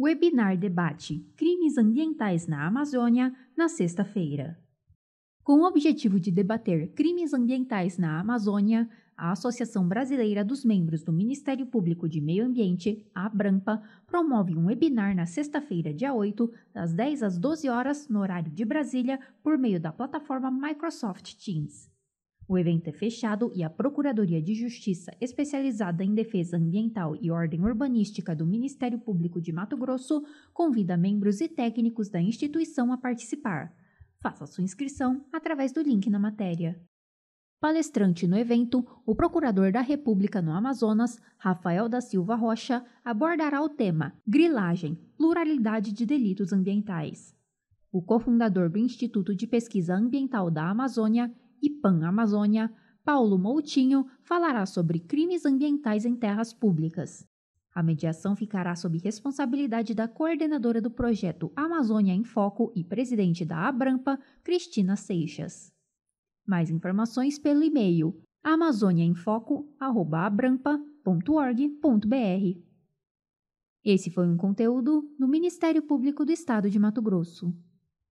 Webinar debate Crimes Ambientais na Amazônia na sexta-feira. Com o objetivo de debater crimes ambientais na Amazônia, a Associação Brasileira dos Membros do Ministério Público de Meio Ambiente, a Abrampa, promove um webinar na sexta-feira, dia 8, das 10 às 12 horas, no horário de Brasília, por meio da plataforma Microsoft Teams. O evento é fechado e a Procuradoria de Justiça, especializada em defesa ambiental e ordem urbanística do Ministério Público de Mato Grosso, convida membros e técnicos da instituição a participar. Faça sua inscrição através do link na matéria. Palestrante no evento, o procurador da República no Amazonas, Rafael da Silva Rocha, abordará o tema Grilagem Pluralidade de Delitos Ambientais. O cofundador do Instituto de Pesquisa Ambiental da Amazônia, e Pan Amazônia, Paulo Moutinho falará sobre crimes ambientais em terras públicas. A mediação ficará sob responsabilidade da coordenadora do projeto Amazônia em Foco e presidente da Abrampa, Cristina Seixas. Mais informações pelo e-mail amazoniaemfoco@abrampa.org.br. Esse foi um conteúdo do Ministério Público do Estado de Mato Grosso.